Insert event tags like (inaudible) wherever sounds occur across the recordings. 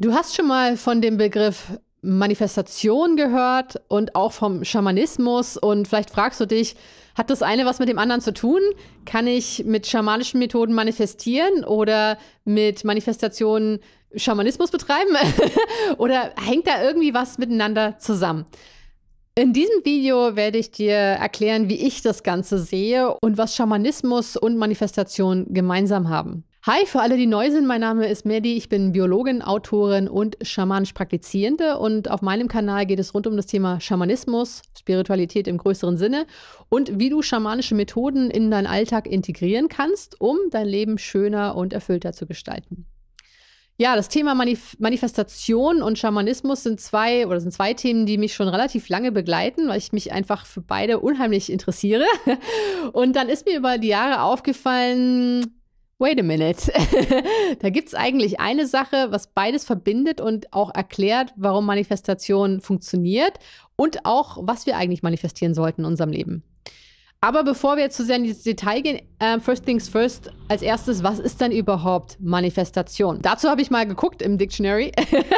Du hast schon mal von dem Begriff Manifestation gehört und auch vom Schamanismus. Und vielleicht fragst du dich, hat das eine was mit dem anderen zu tun? Kann ich mit schamanischen Methoden manifestieren oder mit Manifestationen Schamanismus betreiben? (laughs) oder hängt da irgendwie was miteinander zusammen? In diesem Video werde ich dir erklären, wie ich das Ganze sehe und was Schamanismus und Manifestation gemeinsam haben. Hi, für alle, die neu sind, mein Name ist Mehdi, ich bin Biologin, Autorin und schamanisch Praktizierende und auf meinem Kanal geht es rund um das Thema Schamanismus, Spiritualität im größeren Sinne und wie du schamanische Methoden in deinen Alltag integrieren kannst, um dein Leben schöner und erfüllter zu gestalten. Ja, das Thema Manif Manifestation und Schamanismus sind zwei oder sind zwei Themen, die mich schon relativ lange begleiten, weil ich mich einfach für beide unheimlich interessiere. (laughs) Und dann ist mir über die Jahre aufgefallen, wait a minute. (laughs) da gibt es eigentlich eine Sache, was beides verbindet und auch erklärt, warum Manifestation funktioniert und auch, was wir eigentlich manifestieren sollten in unserem Leben. Aber bevor wir jetzt zu sehr in dieses Detail gehen, äh, first things first, als erstes, was ist denn überhaupt Manifestation? Dazu habe ich mal geguckt im Dictionary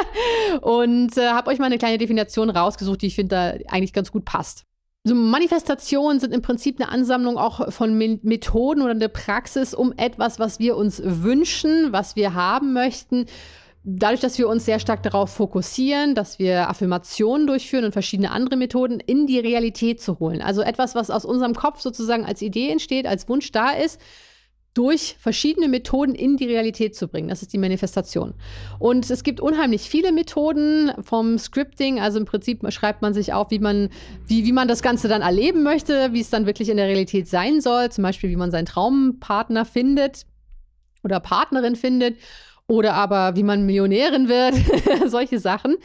(laughs) und äh, habe euch mal eine kleine Definition rausgesucht, die ich finde da eigentlich ganz gut passt so Manifestationen sind im Prinzip eine Ansammlung auch von Methoden oder eine Praxis, um etwas, was wir uns wünschen, was wir haben möchten, dadurch, dass wir uns sehr stark darauf fokussieren, dass wir Affirmationen durchführen und verschiedene andere Methoden in die Realität zu holen. Also etwas, was aus unserem Kopf sozusagen als Idee entsteht, als Wunsch da ist, durch verschiedene Methoden in die Realität zu bringen. Das ist die Manifestation. Und es gibt unheimlich viele Methoden vom Scripting. Also im Prinzip schreibt man sich auf, wie man, wie, wie man das Ganze dann erleben möchte, wie es dann wirklich in der Realität sein soll. Zum Beispiel, wie man seinen Traumpartner findet oder Partnerin findet oder aber wie man Millionärin wird. (laughs) Solche Sachen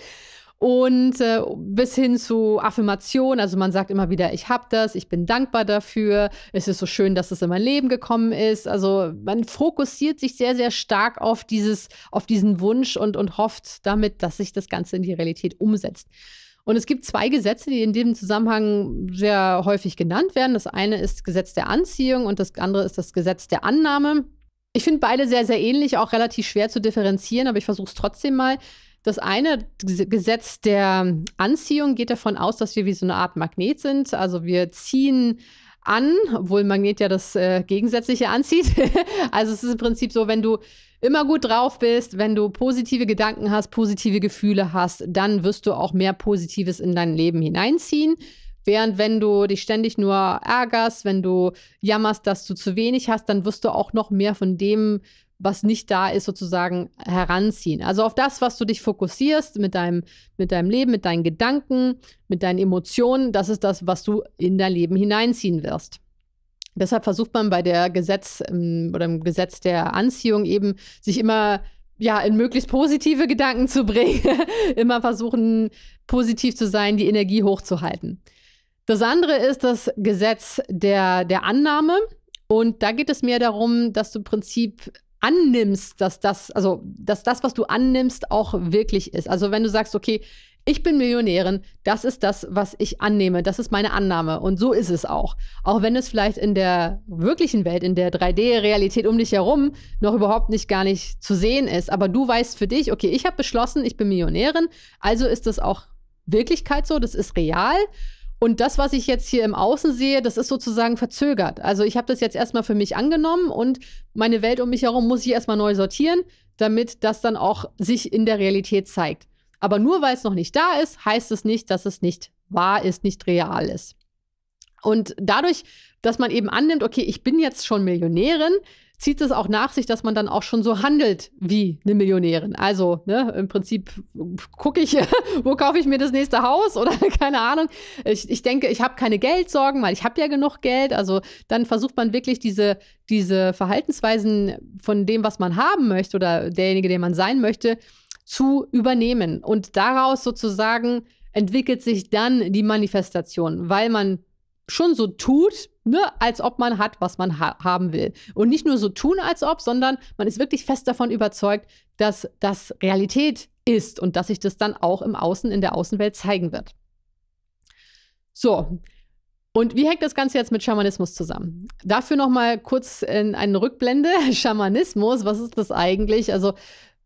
und äh, bis hin zu Affirmation. Also man sagt immer wieder, ich habe das, ich bin dankbar dafür, es ist so schön, dass es in mein Leben gekommen ist. Also man fokussiert sich sehr, sehr stark auf dieses, auf diesen Wunsch und, und hofft damit, dass sich das Ganze in die Realität umsetzt. Und es gibt zwei Gesetze, die in dem Zusammenhang sehr häufig genannt werden. Das eine ist Gesetz der Anziehung und das andere ist das Gesetz der Annahme. Ich finde beide sehr, sehr ähnlich, auch relativ schwer zu differenzieren, aber ich versuche es trotzdem mal. Das eine Gesetz der Anziehung geht davon aus, dass wir wie so eine Art Magnet sind. Also wir ziehen an, obwohl Magnet ja das äh, Gegensätzliche anzieht. (laughs) also es ist im Prinzip so, wenn du immer gut drauf bist, wenn du positive Gedanken hast, positive Gefühle hast, dann wirst du auch mehr Positives in dein Leben hineinziehen. Während wenn du dich ständig nur ärgerst, wenn du jammerst, dass du zu wenig hast, dann wirst du auch noch mehr von dem was nicht da ist, sozusagen heranziehen. Also auf das, was du dich fokussierst mit deinem, mit deinem Leben, mit deinen Gedanken, mit deinen Emotionen, das ist das, was du in dein Leben hineinziehen wirst. Deshalb versucht man bei der Gesetz ähm, oder im Gesetz der Anziehung eben, sich immer ja, in möglichst positive Gedanken zu bringen, (laughs) immer versuchen, positiv zu sein, die Energie hochzuhalten. Das andere ist das Gesetz der, der Annahme. Und da geht es mehr darum, dass du im Prinzip annimmst, dass das, also dass das, was du annimmst, auch wirklich ist. Also wenn du sagst, okay, ich bin Millionärin, das ist das, was ich annehme, das ist meine Annahme und so ist es auch. Auch wenn es vielleicht in der wirklichen Welt, in der 3D-Realität um dich herum noch überhaupt nicht gar nicht zu sehen ist, aber du weißt für dich, okay, ich habe beschlossen, ich bin Millionärin, also ist das auch Wirklichkeit so, das ist real und das, was ich jetzt hier im Außen sehe, das ist sozusagen verzögert. Also ich habe das jetzt erstmal für mich angenommen und meine Welt um mich herum muss ich erstmal neu sortieren, damit das dann auch sich in der Realität zeigt. Aber nur weil es noch nicht da ist, heißt es nicht, dass es nicht wahr ist, nicht real ist. Und dadurch, dass man eben annimmt, okay, ich bin jetzt schon Millionärin, zieht es auch nach sich, dass man dann auch schon so handelt wie eine Millionärin. Also ne, im Prinzip gucke ich, (laughs) wo kaufe ich mir das nächste Haus oder (laughs) keine Ahnung. Ich, ich denke, ich habe keine Geldsorgen, weil ich habe ja genug Geld. Also dann versucht man wirklich diese, diese Verhaltensweisen von dem, was man haben möchte oder derjenige, der man sein möchte, zu übernehmen. Und daraus sozusagen entwickelt sich dann die Manifestation, weil man schon so tut, ne, als ob man hat, was man ha haben will. Und nicht nur so tun, als ob, sondern man ist wirklich fest davon überzeugt, dass das Realität ist und dass sich das dann auch im Außen, in der Außenwelt zeigen wird. So. Und wie hängt das Ganze jetzt mit Schamanismus zusammen? Dafür nochmal kurz in eine Rückblende. (laughs) Schamanismus, was ist das eigentlich? Also,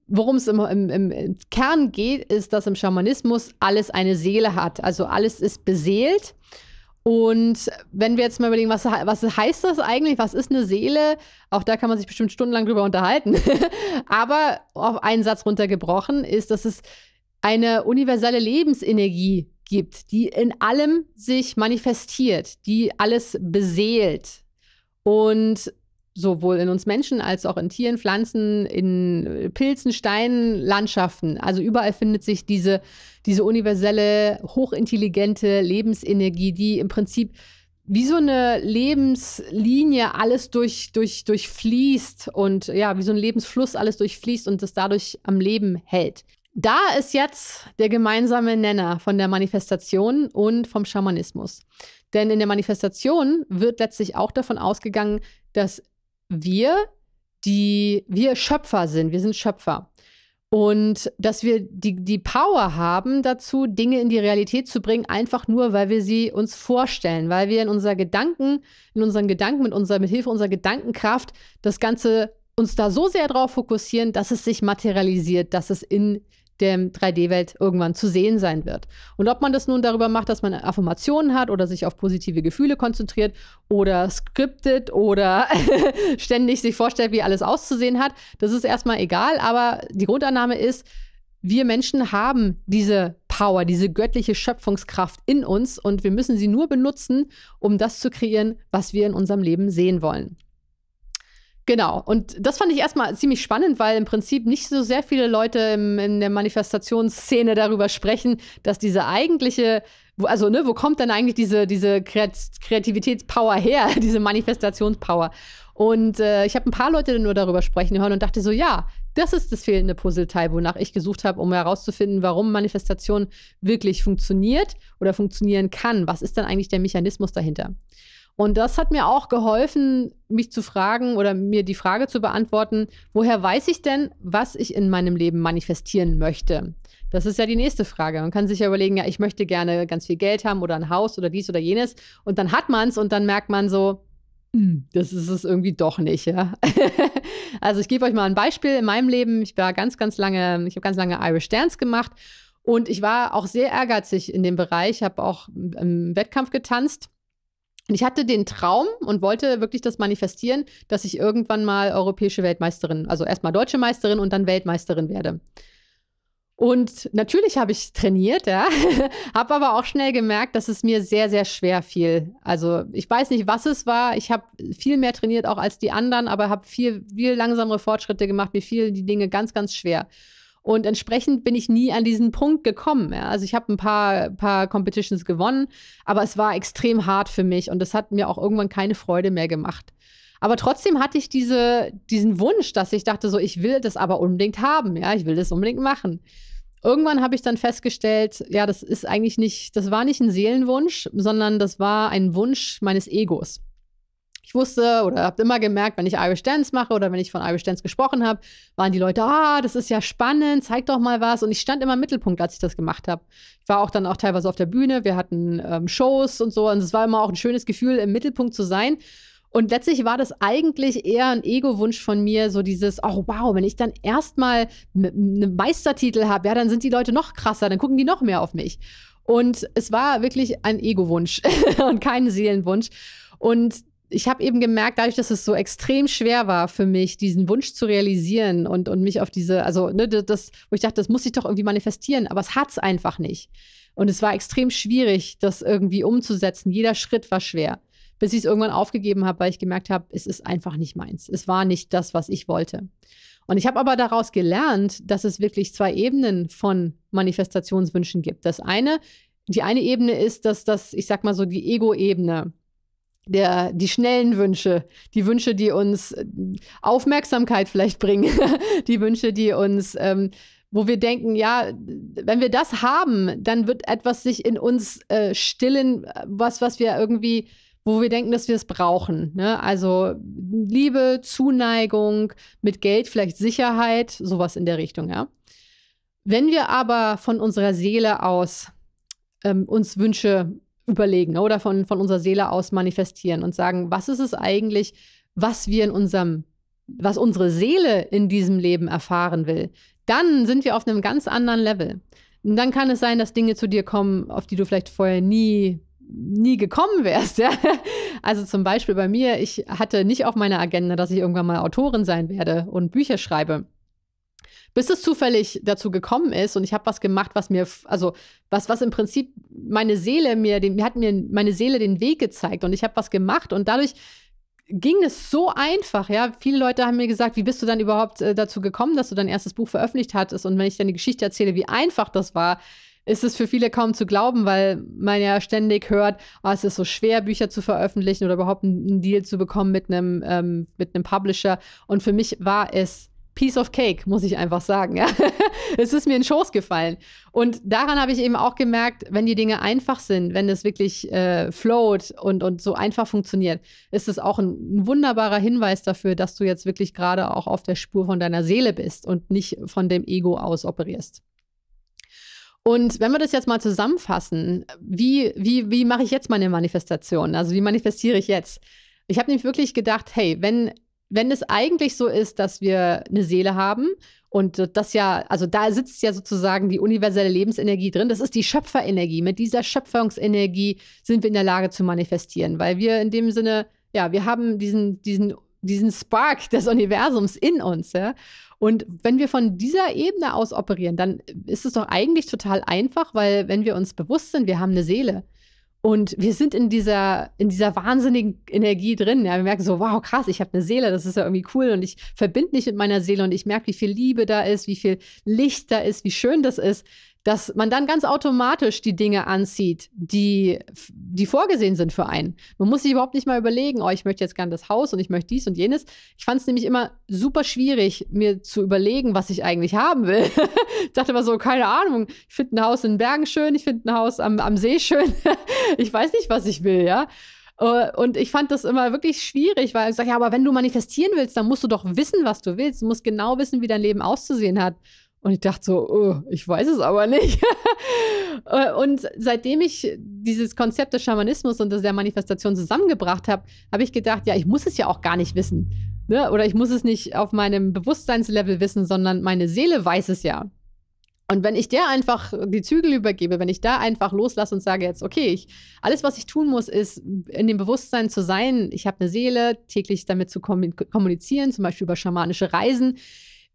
worum es im, im, im, Kern geht, ist, dass im Schamanismus alles eine Seele hat. Also alles ist beseelt. Und wenn wir jetzt mal überlegen, was, was heißt das eigentlich? Was ist eine Seele? Auch da kann man sich bestimmt stundenlang drüber unterhalten. (laughs) Aber auf einen Satz runtergebrochen ist, dass es eine universelle Lebensenergie gibt, die in allem sich manifestiert, die alles beseelt. Und sowohl in uns Menschen als auch in Tieren, Pflanzen, in äh, Pilzen, Steinen, Landschaften. Also überall findet sich diese, diese universelle, hochintelligente Lebensenergie, die im Prinzip wie so eine Lebenslinie alles durch, durch, durchfließt und ja, wie so ein Lebensfluss alles durchfließt und das dadurch am Leben hält. Da ist jetzt der gemeinsame Nenner von der Manifestation und vom Schamanismus. Denn in der Manifestation wird letztlich auch davon ausgegangen, dass wir die, wir Schöpfer sind, wir sind Schöpfer. Und dass wir die, die Power haben dazu, Dinge in die Realität zu bringen, einfach nur, weil wir sie uns vorstellen, weil wir in unserer Gedanken, in unseren Gedanken, mit, unserer, mit Hilfe unserer Gedankenkraft das Ganze uns da so sehr drauf fokussieren, dass es sich materialisiert, dass es in der 3D-Welt irgendwann zu sehen sein wird. Und ob man das nun darüber macht, dass man Affirmationen hat oder sich auf positive Gefühle konzentriert oder skriptet oder (laughs) ständig sich vorstellt, wie alles auszusehen hat, das ist erstmal egal. Aber die Grundannahme ist, wir Menschen haben diese Power, diese göttliche Schöpfungskraft in uns und wir müssen sie nur benutzen, um das zu kreieren, was wir in unserem Leben sehen wollen. Genau, und das fand ich erstmal ziemlich spannend, weil im Prinzip nicht so sehr viele Leute im, in der Manifestationsszene darüber sprechen, dass diese eigentliche, also ne, wo kommt denn eigentlich diese, diese Kreativitätspower her, (laughs) diese Manifestationspower? Und äh, ich habe ein paar Leute nur darüber sprechen hören und dachte so, ja, das ist das fehlende Puzzleteil, wonach ich gesucht habe, um herauszufinden, warum Manifestation wirklich funktioniert oder funktionieren kann. Was ist dann eigentlich der Mechanismus dahinter? Und das hat mir auch geholfen, mich zu fragen oder mir die Frage zu beantworten, woher weiß ich denn, was ich in meinem Leben manifestieren möchte? Das ist ja die nächste Frage. Man kann sich ja überlegen, ja, ich möchte gerne ganz viel Geld haben oder ein Haus oder dies oder jenes. Und dann hat man es und dann merkt man so, hm, das ist es irgendwie doch nicht, ja. (laughs) also ich gebe euch mal ein Beispiel in meinem Leben. Ich war ganz, ganz lange, ich habe ganz lange Irish Dance gemacht und ich war auch sehr ehrgeizig in dem Bereich, habe auch im Wettkampf getanzt und ich hatte den Traum und wollte wirklich das manifestieren, dass ich irgendwann mal europäische Weltmeisterin, also erstmal deutsche Meisterin und dann Weltmeisterin werde. Und natürlich habe ich trainiert, ja, (laughs) habe aber auch schnell gemerkt, dass es mir sehr, sehr schwer fiel. Also ich weiß nicht, was es war. Ich habe viel mehr trainiert auch als die anderen, aber habe viel, viel langsamere Fortschritte gemacht. Mir fielen die Dinge ganz, ganz schwer. Und entsprechend bin ich nie an diesen Punkt gekommen. Ja. Also ich habe ein paar, paar Competitions gewonnen, aber es war extrem hart für mich und das hat mir auch irgendwann keine Freude mehr gemacht. Aber trotzdem hatte ich diese, diesen Wunsch, dass ich dachte, so, ich will das aber unbedingt haben, ja, ich will das unbedingt machen. Irgendwann habe ich dann festgestellt, ja, das ist eigentlich nicht, das war nicht ein Seelenwunsch, sondern das war ein Wunsch meines Egos ich wusste oder habe immer gemerkt, wenn ich Irish Dance mache oder wenn ich von Irish Dance gesprochen habe, waren die Leute, ah, das ist ja spannend, zeig doch mal was. Und ich stand immer im Mittelpunkt, als ich das gemacht habe. Ich war auch dann auch teilweise auf der Bühne, wir hatten ähm, Shows und so. Und also es war immer auch ein schönes Gefühl, im Mittelpunkt zu sein. Und letztlich war das eigentlich eher ein Ego-Wunsch von mir, so dieses, oh wow, wenn ich dann erstmal einen Meistertitel habe, ja, dann sind die Leute noch krasser, dann gucken die noch mehr auf mich. Und es war wirklich ein Ego-Wunsch (laughs) und kein Seelenwunsch. Und ich habe eben gemerkt, dadurch, dass es so extrem schwer war für mich, diesen Wunsch zu realisieren und, und mich auf diese, also ne, das, wo ich dachte, das muss ich doch irgendwie manifestieren, aber es hat es einfach nicht. Und es war extrem schwierig, das irgendwie umzusetzen. Jeder Schritt war schwer, bis ich es irgendwann aufgegeben habe, weil ich gemerkt habe, es ist einfach nicht meins. Es war nicht das, was ich wollte. Und ich habe aber daraus gelernt, dass es wirklich zwei Ebenen von Manifestationswünschen gibt. Das eine, die eine Ebene ist, dass das, ich sag mal so, die Ego-Ebene der, die schnellen Wünsche, die Wünsche, die uns äh, Aufmerksamkeit vielleicht bringen, (laughs) die Wünsche, die uns, ähm, wo wir denken, ja, wenn wir das haben, dann wird etwas sich in uns äh, stillen, was, was wir irgendwie, wo wir denken, dass wir es brauchen. Ne? Also Liebe, Zuneigung, mit Geld vielleicht Sicherheit, sowas in der Richtung, ja. Wenn wir aber von unserer Seele aus ähm, uns Wünsche überlegen ne, oder von, von unserer Seele aus manifestieren und sagen, was ist es eigentlich, was wir in unserem, was unsere Seele in diesem Leben erfahren will, dann sind wir auf einem ganz anderen Level. Und dann kann es sein, dass Dinge zu dir kommen, auf die du vielleicht vorher nie nie gekommen wärst. (laughs) Ja? Also zum Beispiel bei mir, ich hatte nicht auf meiner Agenda, dass ich irgendwann mal Autorin sein werde und Bücher schreibe. Bis es zufällig dazu gekommen ist und ich habe was gemacht, was mir, also was, was im Prinzip meine Seele mir, den, hat mir meine Seele den Weg gezeigt und ich habe was gemacht und dadurch ging es so einfach, ja. Viele Leute haben mir gesagt, wie bist du dann überhaupt äh, dazu gekommen, dass du dein erstes Buch veröffentlicht hattest? Und wenn ich dann die Geschichte erzähle, wie einfach das war, ist es für viele kaum zu glauben, weil man ja ständig hört, oh, es ist so schwer, Bücher zu veröffentlichen oder überhaupt einen Deal zu bekommen mit einem, ähm, Publisher. Und für mich war es Piece of Cake, muss ich einfach sagen. Ja? (laughs) es ist mir in Schoß gefallen. Und daran habe ich eben auch gemerkt, wenn die Dinge einfach sind, wenn es wirklich äh, float und, und so einfach funktioniert, ist es auch ein, ein wunderbarer Hinweis dafür, dass du jetzt wirklich gerade auch auf der Spur von deiner Seele bist und nicht von dem Ego aus operierst. Und wenn wir das jetzt mal zusammenfassen, wie, wie, wie mache ich jetzt meine Manifestation? Also wie manifestiere ich jetzt? Ich habe nämlich wirklich gedacht, hey, wenn wenn es eigentlich so ist, dass wir eine Seele haben und das ja, also da sitzt ja sozusagen die universelle Lebensenergie drin. Das ist die Schöpferenergie. Mit dieser Schöpfungsenergie sind wir in der Lage zu manifestieren, weil wir in dem Sinne, ja, wir haben diesen, diesen, diesen Spark des Universums in uns. Ja? Und wenn wir von dieser Ebene aus operieren, dann ist es doch eigentlich total einfach, weil wenn wir uns bewusst sind, wir haben eine Seele und wir sind in dieser, in dieser wahnsinnigen Energie drin. Ja. Wir merken so, wow, krass, ich habe eine Seele, das ist ja irgendwie cool. Und ich verbinde mich mit meiner Seele und ich merke, wie viel Liebe da ist, wie viel Licht da ist, wie schön das ist dass man dann ganz automatisch die Dinge anzieht, die, die vorgesehen sind für einen. Man muss sich überhaupt nicht mal überlegen, oh, ich möchte jetzt gerne das Haus und ich möchte dies und jenes. Ich fand es nämlich immer super schwierig, mir zu überlegen, was ich eigentlich haben will. (laughs) ich dachte immer so, keine Ahnung, ich finde ein Haus in den Bergen schön, ich finde ein Haus am, am See schön. (laughs) ich weiß nicht, was ich will, ja. Äh, und ich fand das immer wirklich schwierig, weil ich sage, ja, aber wenn du manifestieren willst, dann musst du doch wissen, was du willst. Du musst genau wissen, wie dein Leben auszusehen hat. Und ich dachte so, oh, ich weiß es aber nicht. (laughs) Äh, und seitdem ich dieses Konzept des Schamanismus und der Manifestation zusammengebracht habe, habe ich gedacht, ja, ich muss es ja auch gar nicht wissen. Ne? Oder ich muss es nicht auf meinem Bewusstseinslevel wissen, sondern meine Seele weiß es ja. Und wenn ich der einfach die Zügel übergebe, wenn ich da einfach loslasse und sage jetzt, okay, ich, alles, was ich tun muss, ist in dem Bewusstsein zu sein, ich habe eine Seele, täglich damit zu kommunizieren, zum Beispiel über schamanische Reisen,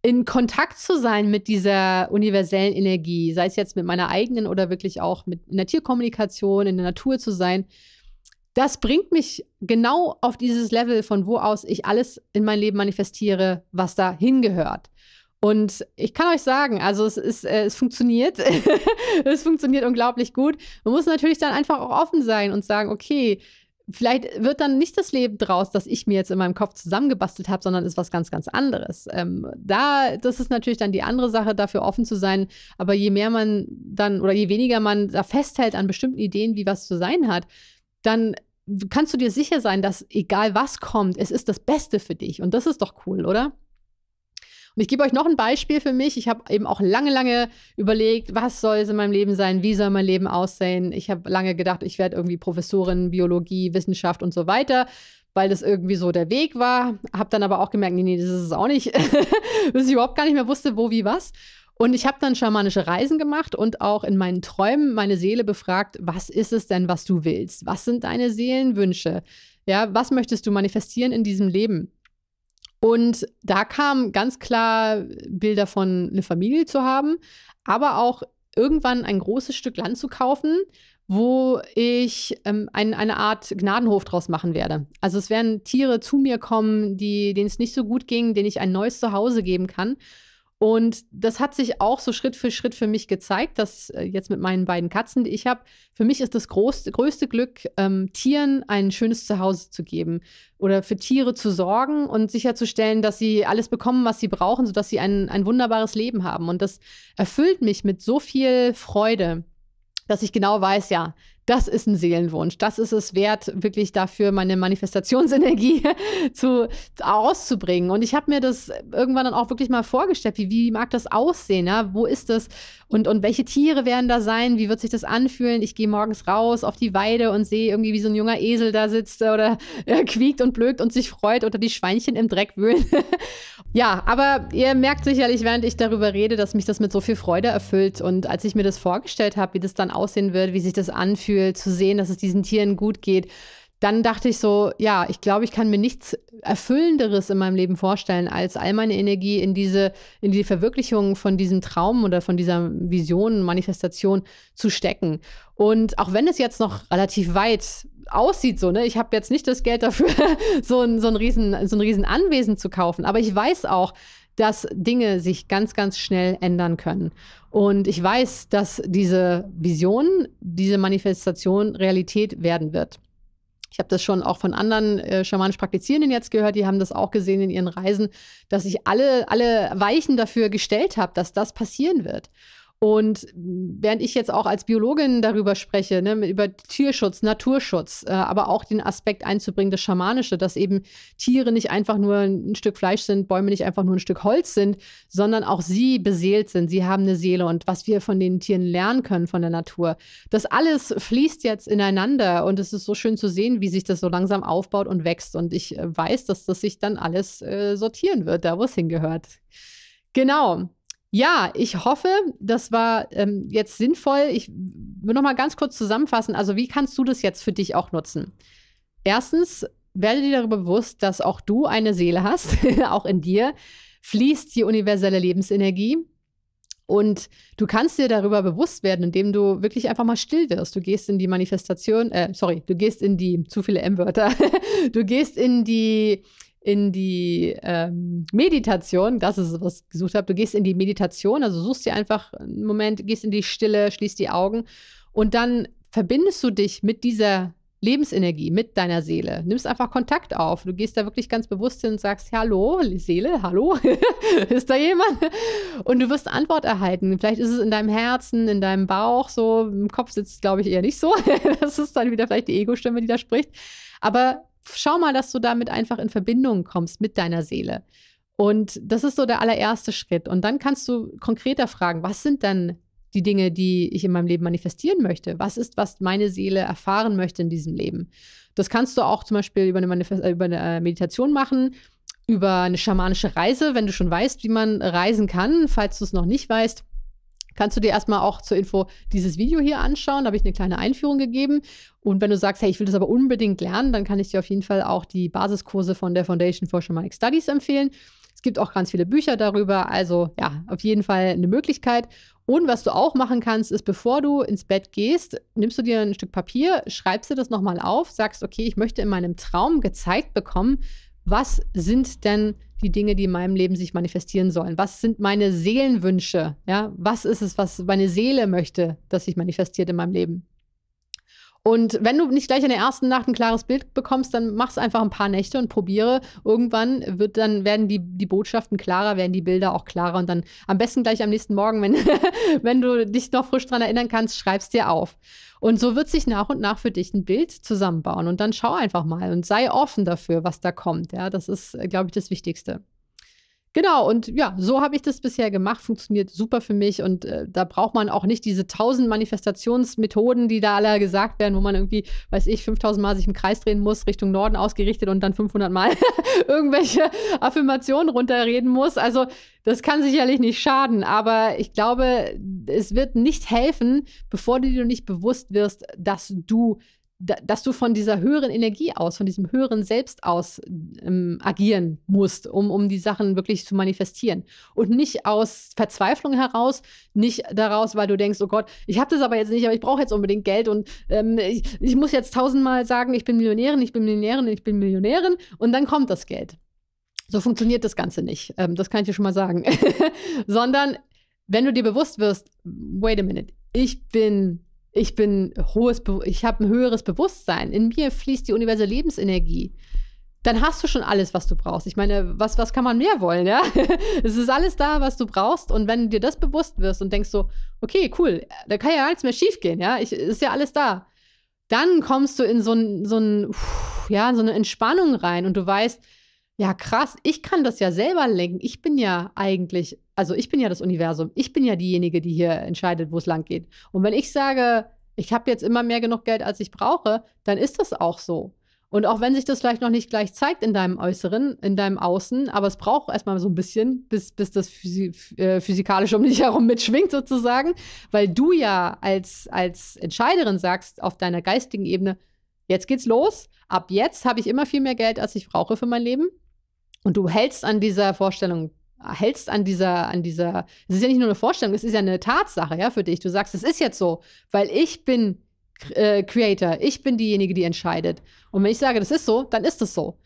in Kontakt zu sein mit dieser universellen Energie, sei es jetzt mit meiner eigenen oder wirklich auch mit in der Tierkommunikation, in der Natur zu sein, das bringt mich genau auf dieses Level, von wo aus ich alles in mein Leben manifestiere, was da hingehört. Und ich kann euch sagen, also es, ist, äh, es funktioniert. (laughs) es funktioniert unglaublich gut. Man muss natürlich dann einfach auch offen sein und sagen, okay, vielleicht wird dann nicht das Leben draus, das ich mir jetzt in meinem Kopf zusammengebastelt habe, sondern ist was ganz, ganz anderes. Ähm, da, das ist natürlich dann die andere Sache, dafür offen zu sein. Aber je mehr man dann oder je weniger man da festhält an bestimmten Ideen, wie was zu sein hat, dann kannst du dir sicher sein, dass egal was kommt, es ist das Beste für dich. Und das ist doch cool, oder? Und ich gebe euch noch ein Beispiel für mich. Ich habe eben auch lange, lange überlegt, was soll es in meinem Leben sein, wie soll mein Leben aussehen. Ich habe lange gedacht, ich werde irgendwie Professorin, Biologie, Wissenschaft und so weiter weil das irgendwie so der Weg war. Habe dann aber auch gemerkt, nee, nee, das ist es auch nicht, (laughs) dass ich überhaupt gar nicht mehr wusste, wo, wie, was. Und ich habe dann schamanische Reisen gemacht und auch in meinen Träumen meine Seele befragt, was ist es denn, was du willst? Was sind deine Seelenwünsche? Ja, was möchtest du manifestieren in diesem Leben? Und da kam ganz klar Bilder von eine Familie zu haben, aber auch irgendwann ein großes Stück Land zu kaufen, wo ich ähm, ein, eine Art Gnadenhof draus machen werde. Also es werden Tiere zu mir kommen, die, denen es nicht so gut ging, denen ich ein neues Zuhause geben kann. Und das hat sich auch so Schritt für Schritt für mich gezeigt, dass äh, jetzt mit meinen beiden Katzen, die ich habe, für mich ist das groß, größte Glück, ähm, Tieren ein schönes Zuhause zu geben oder für Tiere zu sorgen und sicherzustellen, dass sie alles bekommen, was sie brauchen, sodass sie ein, ein wunderbares Leben haben. Und das erfüllt mich mit so viel Freude, dass ich genau weiß, ja, das ist ein Seelenwunsch. Das ist es wert, wirklich dafür meine Manifestationsenergie (laughs) zu, auszubringen. Und ich habe mir das irgendwann dann auch wirklich mal vorgestellt, wie, wie mag das aussehen? Ja? Wo ist das? Und, und welche Tiere werden da sein? Wie wird sich das anfühlen? Ich gehe morgens raus auf die Weide und sehe irgendwie, wie so ein junger Esel da sitzt oder äh, (laughs) quiekt und blökt und sich freut oder die Schweinchen im Dreck wühlen. (laughs) ja, aber ihr merkt sicherlich, während ich darüber rede, dass mich das mit so viel Freude erfüllt. Und als ich mir das vorgestellt habe, wie das dann aussehen wird, wie sich das anfühlt, Mitgefühl, zu sehen, dass es diesen Tieren gut geht, dann dachte ich so, ja, ich glaube, ich kann mir nichts Erfüllenderes in meinem Leben vorstellen, als all meine Energie in diese, in die Verwirklichung von diesem Traum oder von dieser Vision, Manifestation zu stecken. Und auch wenn es jetzt noch relativ weit aussieht, so, ne, ich habe jetzt nicht das Geld dafür, (laughs) so ein, so ein riesen, so ein riesen Anwesen zu kaufen, aber ich weiß auch, dass Dinge sich ganz, ganz schnell ändern können. Und ich weiß, dass diese Vision, diese Manifestation Realität werden wird. Ich habe das schon auch von anderen äh, schamanisch Praktizierenden jetzt gehört, die haben das auch gesehen in ihren Reisen, dass ich alle, alle Weichen dafür gestellt habe, dass das passieren wird. Und während ich jetzt auch als Biologin darüber spreche, ne, über Tierschutz, Naturschutz, äh, aber auch den Aspekt einzubringen, das Schamanische, dass eben Tiere nicht einfach nur ein Stück Fleisch sind, Bäume nicht einfach nur ein Stück Holz sind, sondern auch sie beseelt sind, sie haben eine Seele und was wir von den Tieren lernen können, von der Natur. Das alles fließt jetzt ineinander und es ist so schön zu sehen, wie sich das so langsam aufbaut und wächst. Und ich äh, weiß, dass das sich dann alles äh, sortieren wird, da wo es hingehört. Genau. Ja, ich hoffe, das war ähm, jetzt sinnvoll. Ich will noch mal ganz kurz zusammenfassen. Also, wie kannst du das jetzt für dich auch nutzen? Erstens, werde dir darüber bewusst, dass auch du eine Seele hast. (laughs) auch in dir fließt die universelle Lebensenergie. Und du kannst dir darüber bewusst werden, indem du wirklich einfach mal still wirst. Du gehst in die Manifestation, äh, sorry, du gehst in die, zu viele M-Wörter. (laughs) du gehst in die in die ähm, Meditation, das ist, was ich gesucht habe. Du gehst in die Meditation, also suchst dir einfach einen Moment, gehst in die Stille, schließt die Augen und dann verbindest du dich mit dieser Lebensenergie, mit deiner Seele. Nimmst einfach Kontakt auf. Du gehst da wirklich ganz bewusst hin und sagst, hallo, Seele, hallo, (laughs) ist da jemand? Und du wirst Antwort erhalten. Vielleicht ist es in deinem Herzen, in deinem Bauch so. Im Kopf sitzt es, glaube ich, eher nicht so. (laughs) das ist dann wieder vielleicht die Ego-Stimme, die da spricht. Aber schau mal, dass du damit einfach in Verbindung kommst mit deiner Seele. Und das ist so der allererste Schritt. Und dann kannst du konkreter fragen, was sind denn die Dinge, die ich in meinem Leben manifestieren möchte? Was ist, was meine Seele erfahren möchte in diesem Leben? Das kannst du auch zum Beispiel über eine, Manif äh, über eine äh, Meditation machen, über eine schamanische Reise, wenn du schon weißt, wie man reisen kann. Falls du es noch nicht weißt, kannst du dir erstmal auch zur Info dieses Video hier anschauen. Da habe ich eine kleine Einführung gegeben. Und wenn du sagst, hey, ich will das aber unbedingt lernen, dann kann ich dir auf jeden Fall auch die Basiskurse von der Foundation for Shamanic Studies empfehlen. Es gibt auch ganz viele Bücher darüber. Also ja, auf jeden Fall eine Möglichkeit. Und was du auch machen kannst, ist, bevor du ins Bett gehst, nimmst du dir ein Stück Papier, schreibst dir das nochmal auf, sagst, okay, ich möchte in meinem Traum gezeigt bekommen, was sind denn die Dinge, die in meinem Leben sich manifestieren sollen? Was sind meine Seelenwünsche? Ja, was ist es, was meine Seele möchte, dass sich manifestiert in meinem Leben? Und wenn du nicht gleich in der ersten Nacht ein klares Bild bekommst, dann mach's einfach ein paar Nächte und probiere. Irgendwann wird dann, werden die, die Botschaften klarer, werden die Bilder auch klarer. Und dann am besten gleich am nächsten Morgen, wenn, (laughs) wenn du dich noch frisch dran erinnern kannst, schreib's dir auf. Und so wird sich nach und nach für dich ein Bild zusammenbauen. Und dann schau einfach mal und sei offen dafür, was da kommt. Ja, das ist, äh, glaube ich, das Wichtigste. Genau, und ja, so habe ich das bisher gemacht, funktioniert super für mich und äh, da braucht man auch nicht diese tausend Manifestationsmethoden, die da alle gesagt werden, wo man irgendwie, weiß ich, 5000 Mal sich im Kreis drehen muss, Richtung Norden ausgerichtet und dann 500 Mal (laughs) irgendwelche Affirmationen runterreden muss. Also das kann sicherlich nicht schaden, aber ich glaube, es wird nicht helfen, bevor du dir nicht bewusst wirst, dass du dass du von dieser höheren Energie aus, von diesem höheren Selbst aus ähm, agieren musst, um, um die Sachen wirklich zu manifestieren. Und nicht aus Verzweiflung heraus, nicht daraus, weil du denkst, oh Gott, ich habe das aber jetzt nicht, aber ich brauche jetzt unbedingt Geld und ähm, ich, ich muss jetzt tausendmal sagen, ich bin Millionärin, ich bin Millionärin, ich bin Millionärin und dann kommt das Geld. So funktioniert das Ganze nicht. Ähm, das kann ich dir schon mal sagen. (laughs) Sondern wenn du dir bewusst wirst, wait a minute, ich bin ich bin hohes, Be ich habe ein höheres Bewusstsein. In mir fließt die universelle Lebensenergie. Dann hast du schon alles, was du brauchst. Ich meine, was, was kann man mehr wollen, ja? (laughs) es ist alles da, was du brauchst. Und wenn du dir das bewusst wirst und denkst so, okay, cool, da kann ja gar nichts mehr schiefgehen, ja? Ich, ist ja alles da. Dann kommst du in so ein, so ein, ja, so eine Entspannung rein und du weißt, ja, krass, ich kann das ja selber lenken. Ich bin ja eigentlich, also ich bin ja das Universum. Ich bin ja diejenige, die hier entscheidet, wo es lang geht. Und wenn ich sage, ich habe jetzt immer mehr genug Geld, als ich brauche, dann ist das auch so. Und auch wenn sich das vielleicht noch nicht gleich zeigt in deinem Äußeren, in deinem Außen, aber es braucht erstmal so ein bisschen, bis, bis das äh, physikalisch um dich (laughs) herum mitschwingt sozusagen, weil du ja als, als Entscheiderin sagst auf deiner geistigen Ebene, jetzt geht's los, ab jetzt habe ich immer viel mehr Geld, als ich brauche für mein Leben und du hältst an dieser Vorstellung hältst an dieser, an dieser, es ist ja nicht nur eine Vorstellung, es ist ja eine Tatsache, ja, für dich. Du sagst, es ist jetzt so, weil ich bin äh, Creator, ich bin diejenige, die entscheidet. Und wenn ich sage, das ist so, dann ist es so.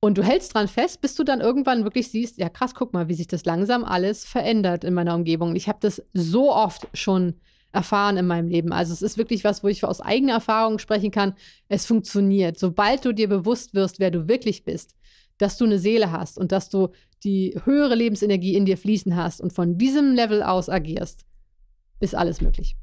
Und du hältst dran fest, bis du dann irgendwann wirklich siehst, ja krass, guck mal, wie sich das langsam alles verändert in meiner Umgebung. Ich habe das so oft schon erfahren in meinem Leben. Also es ist wirklich was, wo ich aus eigener Erfahrung sprechen kann. Es funktioniert. Sobald du dir bewusst wirst, wer du wirklich bist, dass du eine Seele hast und dass du die höhere Lebensenergie in dir fließen hast und von diesem Level aus agierst, ist alles möglich.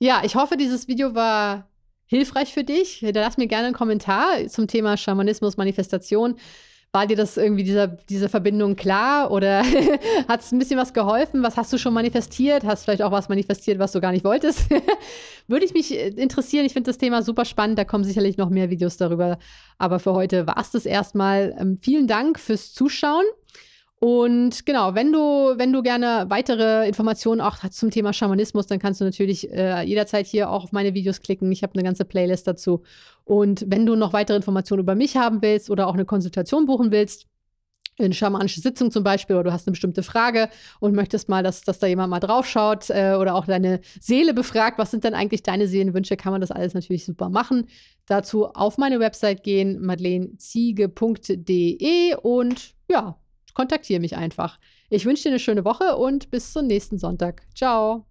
Ja, ich hoffe, dieses Video war hilfreich für dich. Hinterlass mir gerne einen Kommentar zum Thema Schamanismus, Manifestation. War dir das irgendwie dieser, diese Verbindung klar oder (laughs) hat es ein bisschen was geholfen? Was hast du schon manifestiert? Hast vielleicht auch was manifestiert, was du gar nicht wolltest? (laughs) Würde ich mich äh, interessieren. Ich finde das Thema super spannend. Da kommen sicherlich noch mehr Videos darüber. Aber für heute war es das erstmal. Ähm, vielen Dank fürs Zuschauen. Und genau, wenn du, wenn du gerne weitere Informationen auch zum Thema Schamanismus, dann kannst du natürlich äh, jederzeit hier auch auf meine Videos klicken. Ich habe eine ganze Playlist dazu. Und wenn du noch weitere Informationen über mich haben willst oder auch eine Konsultation buchen willst, in schamanische Sitzung zum Beispiel, oder du hast eine bestimmte Frage und möchtest mal, dass, dass da jemand mal draufschaut äh, oder auch deine Seele befragt, was sind denn eigentlich deine Seelenwünsche, kann man das alles natürlich super machen. Dazu auf meine Website gehen, madeleneziege.de und ja, kontaktiere mich einfach. Ich wünsche dir eine schöne Woche und bis zum nächsten Sonntag. Ciao.